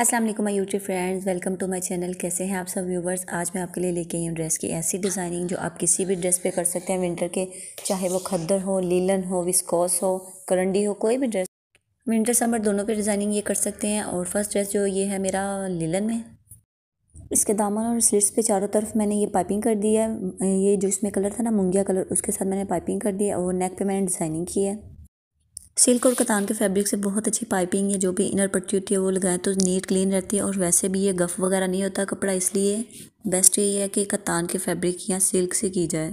अस्सलाम वालेकुम my YouTube friends welcome to my channel कैसे हैं आप सब व्यूवर्स आज मैं आपके लिए लेके आई हूँ ड्रेस की ऐसी डिज़ाइनिंग जो आप किसी भी ड्रेस पे कर सकते हैं विंटर के चाहे वो खद्दर हो लीलन हो विस्कॉस हो करंडी हो कोई भी ड्रेस विंटर समर दोनों पे डिज़ाइनिंग ये कर सकते हैं और फर्स्ट ड्रेस जो ये है मेरा लीलन में इसके दामन और स्लिट्स पे चारों तरफ मैंने ये पाइपिंग कर दी है ये जो इसमें कलर था ना मुंगिया कलर उसके साथ मैंने पाइपिंग कर दी है और नेक पे मैंने डिज़ाइनिंग की है सिल्क और कतान के फैब्रिक से बहुत अच्छी पाइपिंग या जो भी इनर पट्टी होती है वो लगाएं तो नीट क्लीन रहती है और वैसे भी ये गफ़ वगैरह नहीं होता कपड़ा इसलिए बेस्ट ये है कि कतान के फैब्रिक या सिल्क से की जाए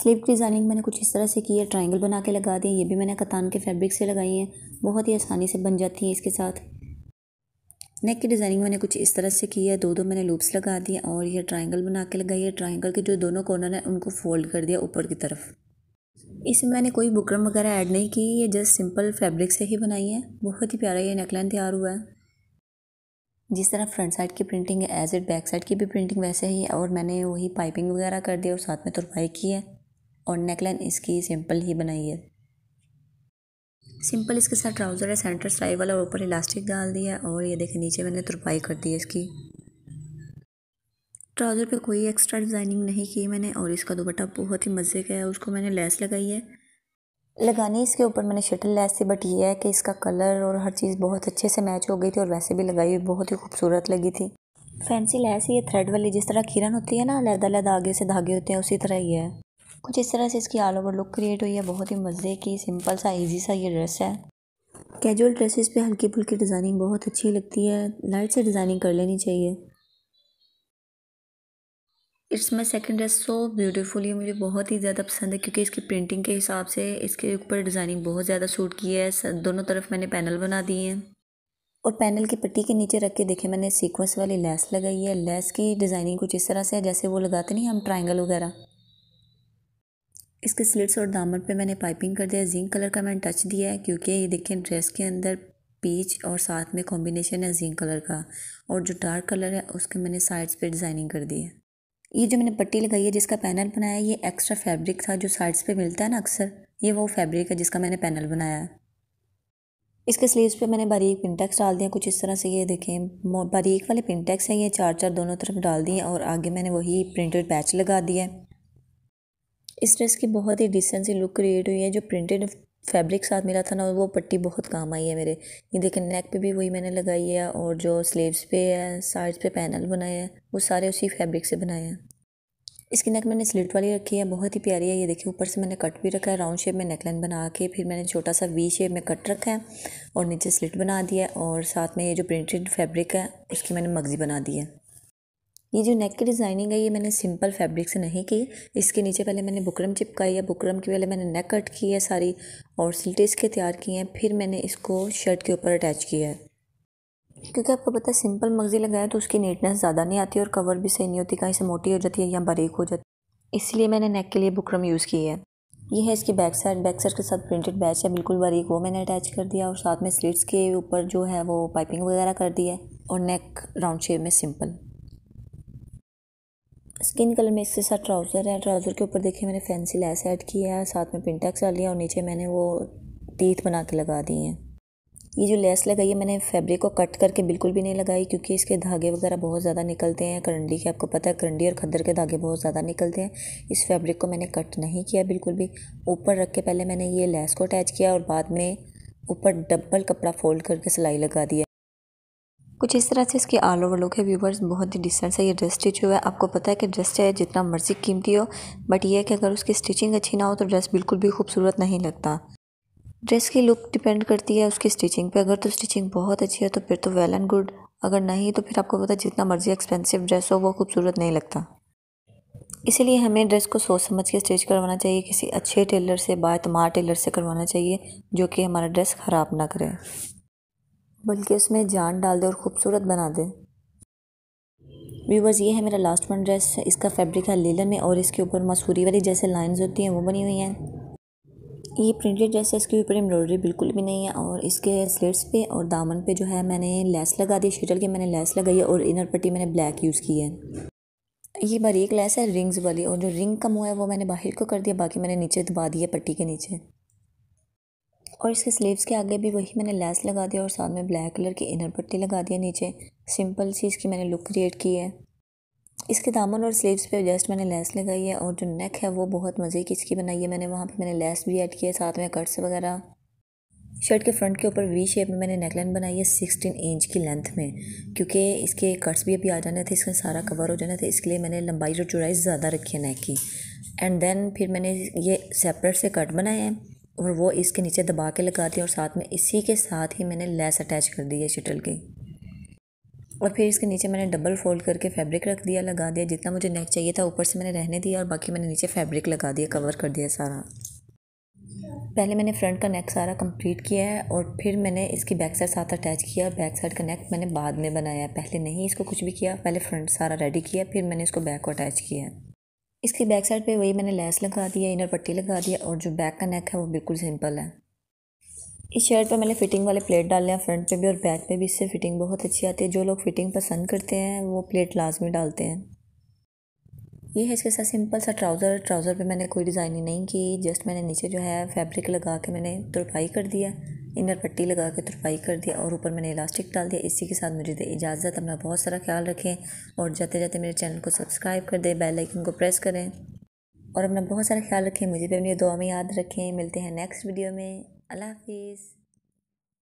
स्लीव की डिज़ाइनिंग मैंने कुछ इस तरह से की है ट्राइंगल बना के लगा दी ये भी मैंने कतान के फैब्रिक से लगाई है बहुत ही आसानी से बन जाती है इसके साथ नेक की डिज़ाइनिंग मैंने कुछ इस तरह से की है दो दो मैंने लूप्स लगा दिए और ये ट्राइंगल बना के लगाई है ट्राइंगल के जो दोनों कॉर्नर हैं उनको फोल्ड कर दिया ऊपर की तरफ इसमें मैंने कोई बुकरम वगैरह ऐड नहीं की ये जस्ट सिंपल फैब्रिक से ही बनाई है बहुत ही प्यारा ये नेकलाइन तैयार हुआ है जिस तरह फ्रंट साइड की प्रिंटिंग है एज इट बैक साइड की भी प्रिंटिंग वैसे ही है और मैंने वही पाइपिंग वगैरह कर दी और साथ में तुरपाई की है और नेकलाइन इसकी सिंपल ही बनाई है सिंपल इसके साथ ट्राउज़र है सेंटर स्लाई वाला और ऊपर इलास्टिक डाल दिया और ये देखें नीचे मैंने तुरपाई कर दी है इसकी ट्राउज़र पे कोई एक्स्ट्रा डिज़ाइनिंग नहीं की मैंने और इसका दुपट्टा बहुत ही मज़े का है उसको मैंने लेस लगाई है लगाने इसके ऊपर मैंने शटल लेस थी बट ये है कि इसका कलर और हर चीज़ बहुत अच्छे से मैच हो गई थी और वैसे भी लगाई हुई बहुत ही खूबसूरत लगी थी फैंसी लैस ये थ्रेड वाली जिस तरह खीरन होती है ना लहदा लहदा आगे से धागे होते हैं उसी तरह ही है कुछ इस तरह से इसकी ऑल ओवर लुक क्रिएट हुई है बहुत ही मज़े की सिंपल सा इजी सा ये ड्रेस है कैजुअल ड्रेसेस पे हल्की फुल्की डिज़ाइनिंग बहुत अच्छी लगती है लाइट से डिज़ाइनिंग कर लेनी चाहिए it's my second dress so beautiful ये मुझे बहुत ही ज़्यादा पसंद है क्योंकि इसकी प्रिंटिंग के हिसाब से इसके ऊपर डिज़ाइनिंग बहुत ज़्यादा सूट की है दोनों तरफ मैंने पैनल बना दिए हैं और पैनल की पट्टी के नीचे रख के देखे मैंने सीक्वेंस वाली लेस लगाई है लेस की डिज़ाइनिंग कुछ इस तरह से है जैसे वो लगाते नहीं हम ट्राइंगल वगैरह इसके स्लिट्स और दामन पे मैंने पाइपिंग कर दिया जिंक कलर का मैंने टच दिया है क्योंकि ये देखें ड्रेस के अंदर पीच और साथ में कॉम्बिनेशन है जिंक कलर का और जो डार्क कलर है उसके मैंने साइड्स पे डिज़ाइनिंग कर दी है ये जो मैंने पट्टी लगाई है जिसका पैनल बनाया ये एक्स्ट्रा फैब्रिक था जो साइड्स पे मिलता है ना अक्सर ये वो फैब्रिक है जिसका मैंने पैनल बनाया इसके स्लीव्स पे मैंने बारीक पिनटैक्स डाल दिए कुछ इस तरह से ये देखें बारीक वाले पिनटैक्स हैं ये चार चार दोनों तरफ डाल दिए और आगे मैंने वही प्रिंटेड पैच लगा दिया इस ड्रेस की बहुत ही डिसेंट सी लुक क्रिएट हुई है जो प्रिंटेड फैब्रिक साथ मिला था ना वो पट्टी बहुत काम आई है मेरे ये देखें नेक पे भी वही मैंने लगाई है और जो स्लीव्स पे है साइड्स पे पैनल बनाए हैं वो सारे उसी फैब्रिक से बनाए हैं इसकी नेक मैंने स्लिट वाली रखी है बहुत ही प्यारी है ये देखिए ऊपर से मैंने कट भी रखा है राउंड शेप में नेकलाइन बना के फिर मैंने छोटा सा वी शेप में कट रखा है और नीचे स्लिट बना दिया है और साथ में ये जो प्रिंटेड फैब्रिक है उसकी मैंने मगजी बना दी है ये जो नेक की डिज़ाइनिंग है ये मैंने सिंपल फैब्रिक से नहीं की इसके नीचे पहले मैंने बुकरम चिपकाई है बुकरम के पहले मैंने नेक कट की है सारी और सिल्टे इसके तैयार किए हैं फिर मैंने इसको शर्ट के ऊपर अटैच किया है क्योंकि आपको पता है सिंपल मगजी लगाया तो उसकी नीटनेस ज़्यादा नहीं आती और कवर भी सही नहीं होती कहीं से मोटी हो जाती है या बारीक हो जाती है इसलिए मैंने नेक के लिए बुकरम यूज़ की है ये है इसकी बैक साइड बैक साइड के साथ प्रिंटेड बैच है बिल्कुल बारीक वो मैंने अटैच कर दिया और साथ में स्लीट्स के ऊपर जो है वो पाइपिंग वगैरह कर दी है और नेक राउंड शेप में सिंपल स्किन कलर में इसके साथ ट्राउज़र है ट्राउज़र के ऊपर देखिए मैंने फैंसी लैस ऐड किया है साथ में पिंटेक्स डाली लिया और नीचे मैंने वो टीथ बना के लगा दी हैं ये जो लेस लगाई है मैंने फैब्रिक को कट करके बिल्कुल भी नहीं लगाई क्योंकि इसके धागे वगैरह बहुत ज़्यादा निकलते हैं करंडी के आपको पता है करंडी और खद्दर के धागे बहुत ज़्यादा निकलते हैं इस फैब्रिक को मैंने कट नहीं किया बिल्कुल भी ऊपर रख के पहले मैंने ये लेस को अटैच किया और बाद में ऊपर डबल कपड़ा फोल्ड करके सिलाई लगा दिया कुछ इस तरह से इसकी ऑल ओवर लुक है व्यूवर्स बहुत ही डिसेंट है ये ड्रेस स्टिच हुआ है आपको पता है कि ड्रेस चाहे जितना मर्जी कीमती हो बट ये है कि अगर उसकी स्टिचिंग अच्छी ना हो तो ड्रेस बिल्कुल भी खूबसूरत नहीं लगता ड्रेस की लुक डिपेंड करती है उसकी स्टिचिंग पे अगर तो स्टिचिंग बहुत अच्छी है तो फिर तो वेल एंड गुड अगर नहीं तो फिर आपको पता जितना मर्जी एक्सपेंसिव ड्रेस हो वो खूबसूरत नहीं लगता इसीलिए हमें ड्रेस को सोच समझ के स्टिच करवाना चाहिए किसी अच्छे टेलर से बातमार टेलर से करवाना चाहिए जो कि हमारा ड्रेस ख़राब ना करे बल्कि उसमें जान डाल दे और ख़ूबसूरत बना दे व्यूवर्स ये है मेरा लास्ट वन ड्रेस इसका फैब्रिक है लीलन में और इसके ऊपर मसूरी वाली जैसे लाइंस होती हैं वो बनी हुई हैं ये प्रिंटेड ड्रेस है इसके ऊपर एम्ब्रॉयडरी बिल्कुल भी नहीं है और इसके स्लेट्स पे और दामन पे जो है मैंने लेस लगा दी शीटर के मैंने लेस लगाई है और इनर पट्टी मैंने ब्लैक यूज़ की है ये बारीक लेस है रिंग्स वाली और जो रिंग कम हुआ है वो मैंने बाहर को कर दिया बाकी मैंने नीचे दबा दिया पट्टी के नीचे और इसके स्लीव्स के आगे भी वही मैंने लेस लगा दिया और साथ में ब्लैक कलर की इनर पट्टी लगा दिया नीचे सिंपल सी इसकी मैंने लुक क्रिएट की है इसके दामन और स्लीव्स पे जस्ट मैंने लेस लगाई है और जो नेक है वो बहुत मज़े की इसकी बनाई है मैंने वहाँ पर मैंने लेस भी ऐड किया है साथ में कट्स वगैरह शर्ट के फ्रंट के ऊपर वी शेप में मैंने नेकलाइन बनाई है सिक्सटीन इंच की लेंथ में क्योंकि इसके कट्स भी अभी आ जाने थे इसका सारा कवर हो जाना था इसके लिए मैंने लंबाई और चौड़ाई ज़्यादा रखी है नेक की एंड देन फिर मैंने ये सेपरेट से कट बनाए हैं और वो इसके नीचे दबा के लगा दी और साथ में इसी के साथ ही मैंने लेस अटैच कर दी है शटल की और फिर इसके नीचे मैंने डबल फोल्ड करके फैब्रिक रख दिया लगा दिया जितना मुझे नेक चाहिए था ऊपर से मैंने रहने दिया और बाकी मैंने नीचे फैब्रिक लगा दिया कवर कर दिया सारा पहले मैंने फ्रंट का नेक सारा कंप्लीट किया है और फिर मैंने इसकी बैक साइड साथ अटैच किया और बैक साइड का नेक मैंने बाद में बनाया पहले नहीं इसको कुछ भी किया पहले फ्रंट सारा रेडी किया फिर मैंने इसको बैक को अटैच किया है इसकी बैक साइड पे वही मैंने लेस लगा दी है इनर पट्टी लगा दी है और जो बैक का नेक है वो बिल्कुल सिंपल है इस शर्ट पे मैंने फिटिंग वाले प्लेट डाले हैं फ्रंट पे भी और बैक पे भी इससे फिटिंग बहुत अच्छी आती है जो लोग फिटिंग पसंद करते हैं वो प्लेट लाजमी डालते हैं ये है इसके साथ सिंपल सा ट्राउज़र ट्राउज़र पे मैंने कोई डिज़ाइनिंग नहीं की जस्ट मैंने नीचे जो है फैब्रिक लगा के मैंने तुरपाई कर दिया इनर पट्टी लगा के तुरपाई कर दिया और ऊपर मैंने इलास्टिक डाल दिया इसी के साथ मुझे दे इजाज़त अपना बहुत सारा ख्याल रखें और जाते जाते मेरे चैनल को सब्सक्राइब कर दें बेल आइकन को प्रेस करें और अपना बहुत सारा ख्याल रखें मुझे भी अपनी दुआ में याद रखें मिलते हैं नेक्स्ट वीडियो में अल्लाह हाफिज़